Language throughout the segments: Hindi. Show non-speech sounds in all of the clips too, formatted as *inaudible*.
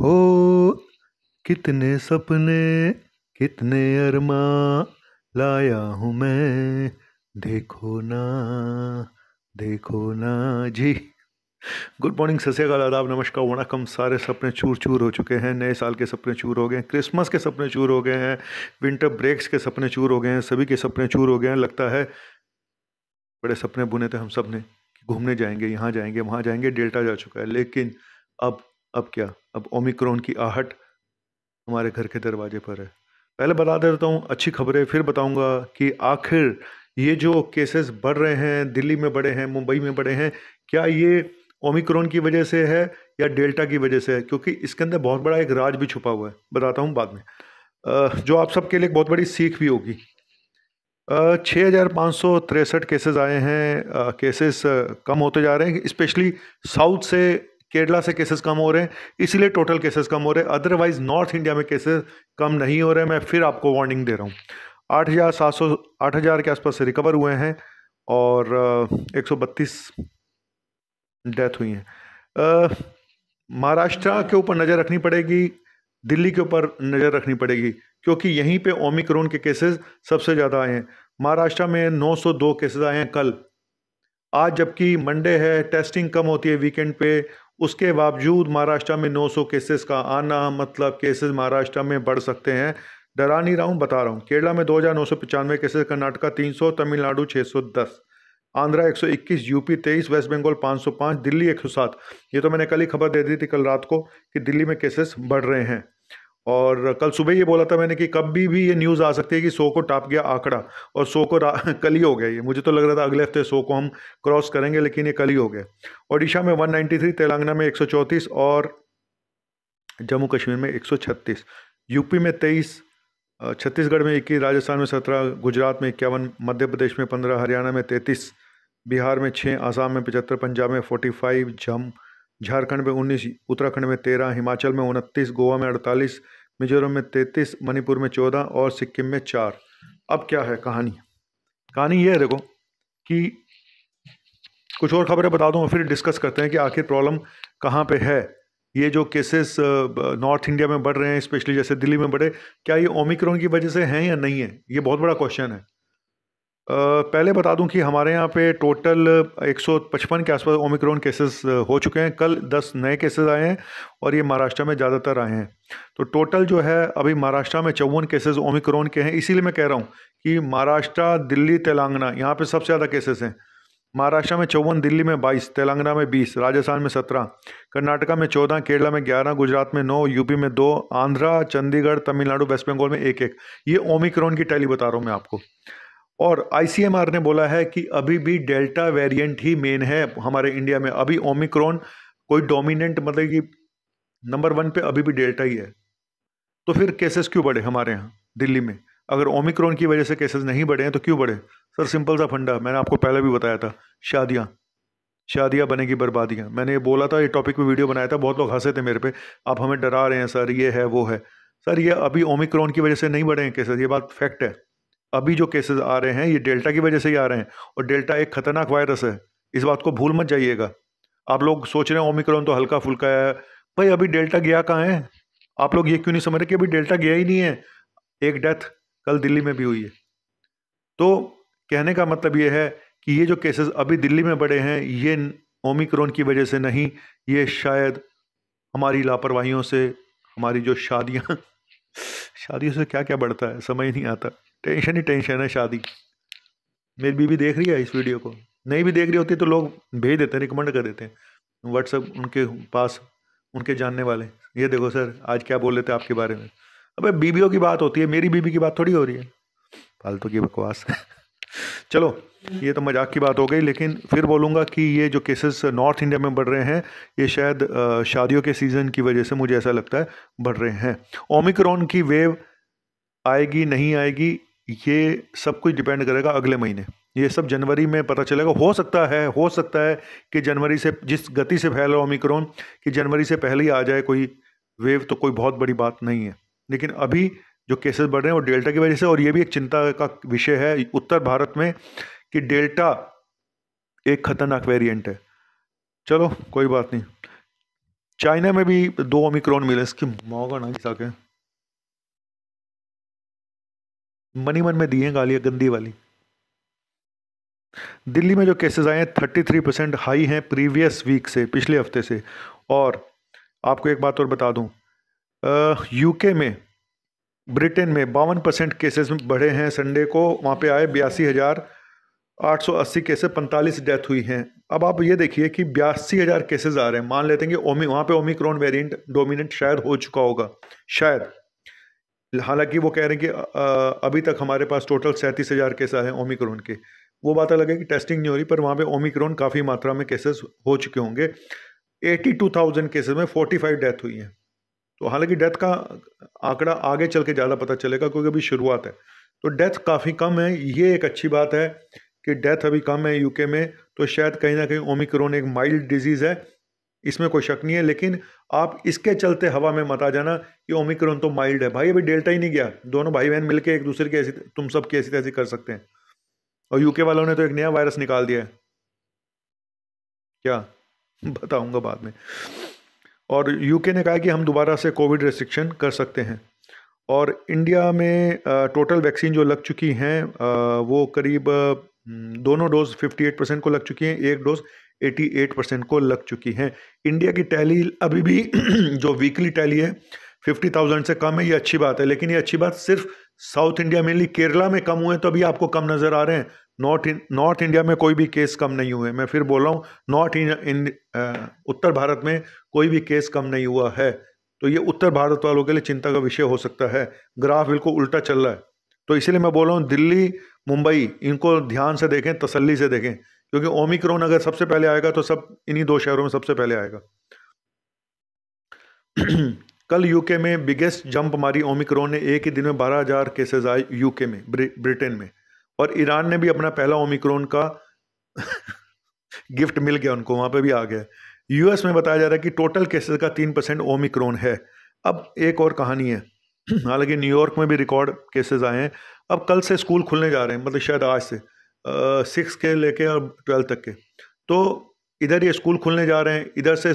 हो कितने सपने कितने अरमा लाया हूँ मैं देखो ना देखो ना जी गुड मॉर्निंग सत्याकाल आदाब नमस्कार वनकम सारे सपने चूर चूर हो चुके हैं नए साल के सपने चूर हो गए हैं क्रिसमस के सपने चूर हो गए हैं विंटर ब्रेक्स के सपने चूर हो गए हैं सभी के सपने चूर हो गए हैं लगता है बड़े सपने बुने थे हम सब ने घूमने जाएंगे यहाँ जाएंगे वहाँ जाएंगे डेल्टा जा चुका है लेकिन अब अब क्या अब ओमिक्रोन की आहट हमारे घर के दरवाजे पर है पहले बता देता हूँ अच्छी खबरें फिर बताऊँगा कि आखिर ये जो केसेस बढ़ रहे हैं दिल्ली में बढ़े हैं मुंबई में बढ़े हैं क्या ये ओमिक्रोन की वजह से है या डेल्टा की वजह से है क्योंकि इसके अंदर बहुत बड़ा एक राज भी छुपा हुआ है बताता हूँ बाद में जो आप सबके लिए एक बहुत बड़ी सीख भी होगी छः हज़ार पाँच सौ तिरसठ केसेज आए हैं केसेस कम होते जा रहे हैं स्पेशली साउथ से केरला से केसेस कम हो रहे हैं इसीलिए टोटल केसेस कम हो रहे हैं अदरवाइज नॉर्थ इंडिया में केसेस कम नहीं हो रहे मैं फिर आपको वार्निंग दे रहा हूँ आठ हज़ार सात सौ आठ हज़ार के आसपास से रिकवर हुए हैं और एक सौ बत्तीस डेथ हुई हैं महाराष्ट्र के ऊपर नज़र रखनी पड़ेगी दिल्ली के ऊपर नज़र रखनी पड़ेगी क्योंकि यहीं पे ओमिक्रोन के केसेस सबसे ज़्यादा आए हैं महाराष्ट्र में 902 केसेस आए हैं कल आज जबकि मंडे है टेस्टिंग कम होती है वीकेंड पे उसके बावजूद महाराष्ट्र में 900 केसेस का आना मतलब केसेस महाराष्ट्र में बढ़ सकते हैं डरा नहीं रहा हूँ बता रहा हूँ केरला में दो हज़ार नौ सौ पचानवे केसेस कर्नाटका तीन सौ तमिलनाडु छः सौ दस आंध्रा एक सौ इक्कीस यूपी तेईस वेस्ट बंगाल पाँच सौ पाँच दिल्ली एक सौ सात ये तो मैंने कल ही खबर दे दी थी कल रात को कि दिल्ली में केसेस बढ़ रहे हैं और कल सुबह ये बोला था मैंने कि कब भी भी ये न्यूज़ आ सकती है कि सो को टाप गया आंकड़ा और सो को *laughs* कल ही हो गया ये मुझे तो लग रहा था अगले हफ्ते सो को हम क्रॉस करेंगे लेकिन ये कल ही हो गया ओडिशा में 193 तेलंगाना में 134 और जम्मू कश्मीर में 136 यूपी में 23 छत्तीसगढ़ में इक्कीस राजस्थान में सत्रह गुजरात में इक्यावन मध्य प्रदेश में पंद्रह हरियाणा में तैंतीस बिहार में छः आसाम में पचहत्तर पंजाब में फोर्टी फाइव जम झारखंड में 19, उत्तराखंड में 13, हिमाचल में 29, गोवा में 48, मिजोरम में 33, मणिपुर में 14 और सिक्किम में 4। अब क्या है कहानी कहानी ये है देखो कि कुछ और खबरें बता दूँ फिर डिस्कस करते हैं कि आखिर प्रॉब्लम कहाँ पर है ये जो केसेस नॉर्थ इंडिया में बढ़ रहे हैं स्पेशली जैसे दिल्ली में बढ़े क्या ये ओमिक्रॉन की वजह से हैं या नहीं है ये बहुत बड़ा क्वेश्चन है पहले बता दूं कि हमारे यहाँ पे टोटल 155 के आसपास ओमिक्रॉन केसेस हो चुके हैं कल 10 नए केसेस आए हैं और ये महाराष्ट्र में ज़्यादातर आए हैं तो टोटल जो है अभी महाराष्ट्र में चौवन केसेस ओमिक्रॉन के हैं इसीलिए मैं कह रहा हूँ कि महाराष्ट्र दिल्ली तेलंगाना यहाँ पे सबसे ज़्यादा केसेस हैं महाराष्ट्र में चौवन दिल्ली में बाईस तेलंगाना में बीस राजस्थान में सत्रह कर्नाटका में चौदह केरला में ग्यारह गुजरात में नौ यूपी में दो आंध्रा चंडीगढ़ तमिलनाडु वेस्ट बंगाल में एक एक ये ओमिक्रॉन की टैली बता रहा हूँ मैं आपको और आई ने बोला है कि अभी भी डेल्टा वेरिएंट ही मेन है हमारे इंडिया में अभी ओमिक्रॉन कोई डोमिनेंट मतलब कि नंबर वन पे अभी भी डेल्टा ही है तो फिर केसेस क्यों बढ़े हमारे यहाँ दिल्ली में अगर ओमिक्रॉन की वजह से केसेस नहीं बढ़े हैं तो क्यों बढ़े सर सिंपल सा फंडा मैंने आपको पहले भी बताया था शादियाँ शादियाँ बनेगी बर्बादियाँ मैंने ये बोला था ये टॉपिक पर वीडियो बनाया था बहुत लोग हंसे थे मेरे पे आप हमें डरा रहे हैं सर ये है वो है सर ये अभी ओमिक्रॉन की वजह से नहीं बढ़े हैं केसेस ये बात फैक्ट है अभी जो केसेस आ रहे हैं ये डेल्टा की वजह से ही आ रहे हैं और डेल्टा एक खतरनाक वायरस है इस बात को भूल मत जाइएगा आप लोग सोच रहे हैं ओमिक्रॉन तो हल्का फुल्का है भाई अभी डेल्टा गया कहाँ है आप लोग ये क्यों नहीं समझ रहे कि अभी डेल्टा गया ही नहीं है एक डेथ कल दिल्ली में भी हुई है तो कहने का मतलब ये है कि ये जो केसेस अभी दिल्ली में बढ़े हैं ये ओमिक्रॉन की वजह से नहीं ये शायद हमारी लापरवाहियों से हमारी जो शादियाँ *laughs* शादियों से क्या क्या बढ़ता है समझ नहीं आता टेंशन ही टेंशन है शादी मेरी बीबी देख रही है इस वीडियो को नहीं भी देख रही होती तो लोग भेज देते हैं रिकमेंड कर देते हैं व्हाट्सअप उनके पास उनके जानने वाले ये देखो सर आज क्या बोल रहे थे आपके बारे में अबे बीबियों की बात होती है मेरी बीबी की बात थोड़ी हो रही है फालतू की बकवास *laughs* चलो ये तो मजाक की बात हो गई लेकिन फिर बोलूँगा कि ये जो केसेस नॉर्थ इंडिया में बढ़ रहे हैं ये शायद शादियों के सीज़न की वजह से मुझे ऐसा लगता है बढ़ रहे हैं ओमिक्रॉन की वेव आएगी नहीं आएगी ये सब कुछ डिपेंड करेगा अगले महीने ये सब जनवरी में पता चलेगा हो सकता है हो सकता है कि जनवरी से जिस गति से फैल रहा ओमिक्रोन कि जनवरी से पहले ही आ जाए कोई वेव तो कोई बहुत बड़ी बात नहीं है लेकिन अभी जो केसेस बढ़ रहे हैं वो डेल्टा की वजह से और ये भी एक चिंता का विषय है उत्तर भारत में कि डेल्टा एक खतरनाक वेरिएंट है चलो कोई बात नहीं चाइना में भी दो ओमिक्रोन मिले इसकी मौका ना घिसा के मनी मन में दी गालियां गालियाँ गंदी वाली दिल्ली में जो केसेस आए हैं थर्टी थ्री परसेंट हाई हैं प्रीवियस वीक से पिछले हफ्ते से और आपको एक बात और बता दूं यूके में ब्रिटेन में बावन परसेंट केसेस बढ़े हैं संडे को वहाँ पे आए बयासी हज़ार आठ सौ अस्सी केसेस पैंतालीस डेथ हुई हैं अब आप ये देखिए कि बयासी हज़ार केसेस आ रहे हैं मान लेते हैं कि ओमी वहाँ पे ओमिक्रॉन वेरिएंट डोमिनेंट शायद हो चुका होगा शायद हालांकि वो कह रहे हैं कि अभी तक हमारे पास टोटल सैंतीस हज़ार केस आए हैं ओमिक्रोन के वो बात अलग है कि टेस्टिंग नहीं हो रही पर वहाँ पे ओमिक्रोन काफ़ी मात्रा में केसेस हो चुके होंगे एटी टू थाउजेंड केसेज में फोर्टी फाइव डेथ हुई हैं तो हालांकि डेथ का आंकड़ा आगे चल के ज़्यादा पता चलेगा क्योंकि अभी शुरुआत है तो डेथ काफ़ी कम है ये एक अच्छी बात है कि डेथ अभी कम है यूके में तो शायद कहीं ना कहीं ओमिक्रोन एक माइल्ड डिजीज़ है इसमें कोई शक नहीं है लेकिन आप इसके चलते हवा में मत आ जाना कि ओमिक्रॉन तो माइल्ड है भाई अभी डेल्टा ही नहीं गया दोनों भाई बहन मिलके एक दूसरे की ऐसी तुम सब की ऐसी तैसी कर सकते हैं और यूके वालों ने तो एक नया वायरस निकाल दिया है क्या *laughs* बताऊंगा बाद में और यूके ने कहा कि हम दोबारा से कोविड रेस्ट्रिक्शन कर सकते हैं और इंडिया में टोटल वैक्सीन जो लग चुकी हैं वो करीब हम्म, दोनों डोज 58 परसेंट को लग चुकी हैं एक डोज 88 परसेंट को लग चुकी हैं इंडिया की टैली अभी भी *clears throat* जो वीकली टैली है 50,000 से कम है ये अच्छी बात है लेकिन ये अच्छी बात सिर्फ साउथ इंडिया मेनली केरला में कम हुए तो अभी आपको कम नज़र आ रहे हैं नॉर्थ नॉर्थ इंडिया में कोई भी केस कम नहीं हुए मैं फिर बोल रहा हूँ नॉर्थ उत्तर भारत में कोई भी केस कम नहीं हुआ है तो ये उत्तर भारत वालों के लिए चिंता का विषय हो सकता है ग्राफ बिल्कुल उल्टा चल रहा है तो इसीलिए मैं बोल रहा हूँ दिल्ली मुंबई इनको ध्यान से देखें तसल्ली से देखें क्योंकि ओमिक्रोन अगर सबसे पहले आएगा तो सब इन्हीं दो शहरों में सबसे पहले आएगा *clears throat* कल यूके में बिगेस्ट जंप मारी ओमिक्रोन ने एक ही दिन में 12000 केसेज आए यूके में ब्रिटेन में और ईरान ने भी अपना पहला ओमिक्रोन का गिफ्ट *laughs* मिल गया उनको वहां पे भी आ गया यूएस में बताया जा रहा है कि टोटल केसेस का तीन परसेंट ओमिक्रोन है अब एक और कहानी है *clears throat* हालांकि न्यूयॉर्क में भी रिकॉर्ड केसेस आए हैं अब कल से स्कूल खुलने जा रहे हैं मतलब शायद आज से सिक्स के लेके और ट्वेल्थ तक के तो इधर ये स्कूल खुलने जा रहे हैं इधर से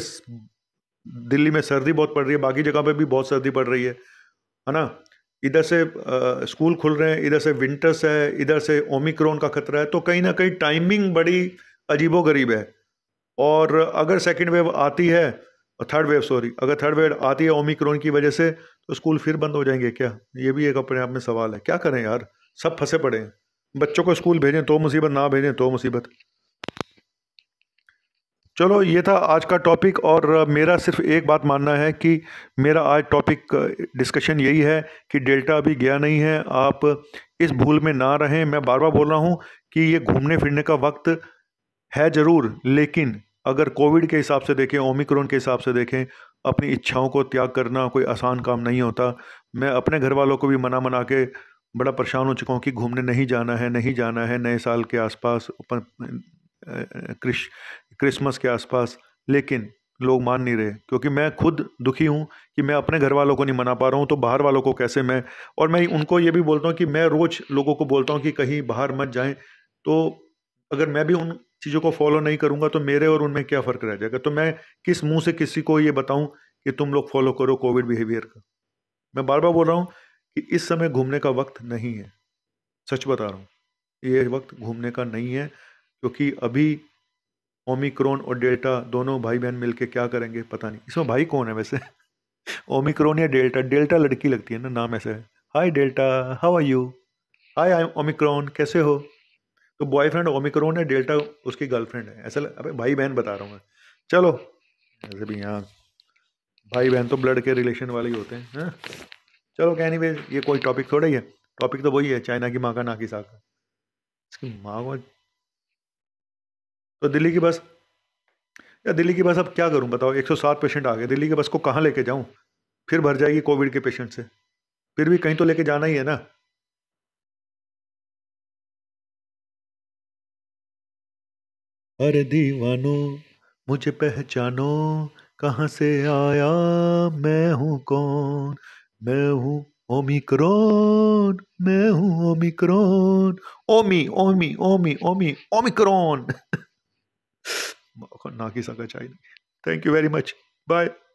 दिल्ली में सर्दी बहुत पड़ रही है बाकी जगह पे भी बहुत सर्दी पड़ रही है है ना इधर से स्कूल खुल रहे हैं इधर से विंटर्स है इधर से ओमिक्रोन का खतरा है तो कहीं ना कहीं टाइमिंग बड़ी अजीबो गरीब है और अगर सेकेंड वेव आती है थर्ड वेव सॉरी अगर थर्ड वेव आती है ओमिक्रोन की वजह से तो स्कूल फिर बंद हो जाएंगे क्या ये भी एक अपने आप में सवाल है क्या करें यार सब फंसे पड़े हैं बच्चों को स्कूल भेजें तो मुसीबत ना भेजें तो मुसीबत चलो ये था आज का टॉपिक और मेरा सिर्फ एक बात मानना है कि मेरा आज टॉपिक डिस्कशन यही है कि डेल्टा अभी गया नहीं है आप इस भूल में ना रहें मैं बार बार बोल रहा हूँ कि ये घूमने फिरने का वक्त है ज़रूर लेकिन अगर कोविड के हिसाब से देखें ओमिक्रोन के हिसाब से देखें अपनी इच्छाओं को त्याग करना कोई आसान काम नहीं होता मैं अपने घर वालों को भी मना मना के बड़ा परेशान हो चुका हूँ कि घूमने नहीं जाना है नहीं जाना है नए साल के आसपास क्रिश क्रिसमस के आसपास लेकिन लोग मान नहीं रहे क्योंकि मैं खुद दुखी हूँ कि मैं अपने घर वालों को नहीं मना पा रहा हूँ तो बाहर वालों को कैसे मैं और मैं उनको ये भी बोलता हूँ कि मैं रोज़ लोगों को बोलता हूँ कि कहीं बाहर मत जाएं तो अगर मैं भी उन चीज़ों को फॉलो नहीं करूँगा तो मेरे और उनमें क्या फ़र्क रह जाएगा तो मैं किस मुँह से किसी को ये बताऊँ कि तुम लोग फॉलो करो कोविड बिहेवियर का मैं बार बार बोल रहा हूँ कि इस समय घूमने का वक्त नहीं है सच बता रहा हूँ ये वक्त घूमने का नहीं है क्योंकि अभी ओमिक्रोन और डेल्टा दोनों भाई बहन मिलके क्या करेंगे पता नहीं इसमें भाई कौन है वैसे ओमिक्रोन या डेल्टा डेल्टा लड़की लगती है ना नाम ऐसे है hi delta how are you hi I omicron कैसे हो तो बॉयफ्रेंड ओमिक्रोन है डेल्टा उसकी गर्लफ्रेंड है ऐसा अबे भाई बहन बता रहा हूँ चलो ऐसे भी यहाँ भाई बहन तो ब्लड के रिलेशन वाले ही होते हैं है? हाँ? चलो कहनी वे ये कोई टॉपिक थोड़ा ही है टॉपिक तो वही है चाइना की माँ का ना की का इसकी माँ को तो दिल्ली की बस या दिल्ली की बस अब क्या करूँ बताओ 107 पेशेंट आ गए दिल्ली की बस को कहाँ लेके जाऊँ फिर भर जाएगी कोविड के पेशेंट से फिर भी कहीं तो लेके जाना ही है ना अरे दीवानो मुझे पहचानो कहाँ से आया मैं हूँ कौन मैं हूँ ओमिक्रोन मैं हूँ ओमिक्रोन ओमी ओमी ओमी ओमी ना *laughs* नाकी सका चाहिए thank you very much bye